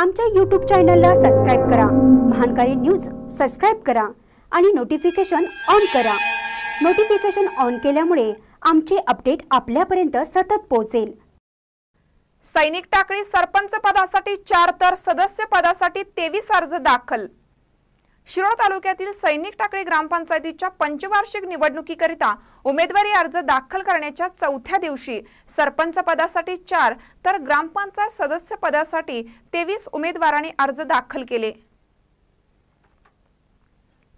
आमच्या यूट्यूब चॅनलला सबस्क्राईब करा महानकारी न्यूज सबस्क्राईब करा आणि नोटिफिकेशन ऑन करा नोटिफिकेशन ऑन केल्यामुळे आमचे अपडेट आपल्यापर्यंत सतत पोहोचेल सैनिक टाकळी सरपंच पदासाठी चार तर सदस्य पदासाठी तेवीस अर्ज दाखल शिरोळ तालुक्यातील सैनिक टाकळी ग्रामपंचायतीच्या पंचवार्षिक निवडणुकीकरिता उमेदवारी अर्ज दाखल करण्याच्या चौथ्या दिवशी सरपंच पदासाठी चार तर ग्रामपंचायत सदस्य पदासाठी तेवीस उमेदवारांनी अर्ज दाखल केले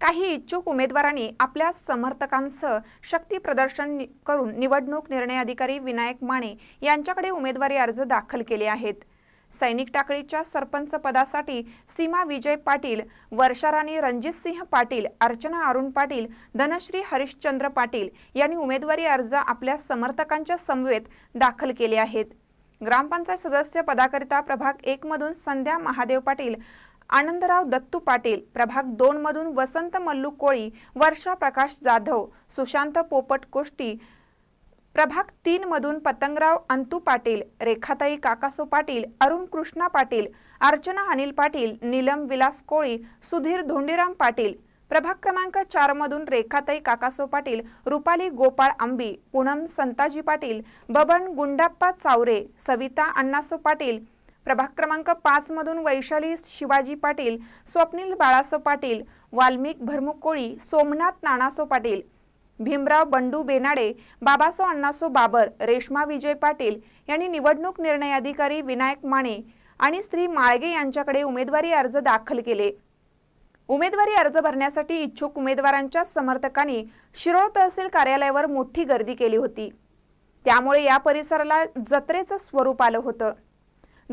काही इच्छुक उमेदवारांनी आपल्या समर्थकांसह शक्ती प्रदर्शन करून निवडणूक निर्णय अधिकारी विनायक माने यांच्याकडे उमेदवारी अर्ज दाखल केले आहेत सैनिक टाकळीच्या सरपंच पदासाठी सीमा विजय पाटील वर्षाराणी रणजितसिंह पाटील अर्चना अरुण पाटील धनश्री हरिश्चंद्र पाटील यांनी उमेदवारी अर्ज आपल्या समर्थकांच्या समवेत दाखल केले आहेत ग्रामपंचायत सदस्य पदाकरिता प्रभाग एक मधून संध्या महादेव पाटील आनंदराव दत्तू पाटील प्रभाग दोन मधून वसंत मल्लू कोळी वर्षा प्रकाश जाधव सुशांत पोपट कोष्टी प्रभाग तीन मधून पतंगराव अंतू पाटील रेखाताई काकासो पाटील अरुण कृष्णा पाटील अर्चना अनिल पाटील नीलम विलास कोळी सुधीर धोंडीराम पाटील प्रभाग क्रमांक चार मधून रेखाताई काकासो पाटील रुपाली गोपाळ आंबी पूनम संताजी पाटील बबन गुंडाप्पा चावरे सविता अण्णासो पाटील प्रभाग क्रमांक पाच मधून वैशाली शिवाजी पाटील स्वप्नील बाळासो पाटील वाल्मिक भरमुकोळी सोमनाथ नाणासो पाटील भीमराव बंडू बेनाडे बाबासो अण्णासो बाबर रेश्मा विजय पाटील यांनी निवडणूक निर्णय अधिकारी विनायक माने आणि श्री माळगे यांच्याकडे उमेदवारी अर्ज दाखल केले उमेदवारी अर्ज भरण्यासाठी इच्छुक उमेदवारांच्या समर्थकांनी शिरोळ तहसील कार्यालयावर मोठी गर्दी केली होती त्यामुळे या परिसराला जत्रेचं स्वरूप आलं होतं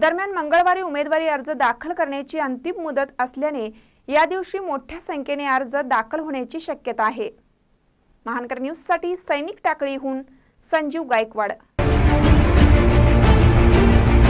दरम्यान मंगळवारी उमेदवारी अर्ज दाखल करण्याची अंतिम मुदत असल्याने या दिवशी मोठ्या संख्येने अर्ज दाखल होण्याची शक्यता आहे महानकर साठी सैनिक टाकळीहून संजीव गायकवाड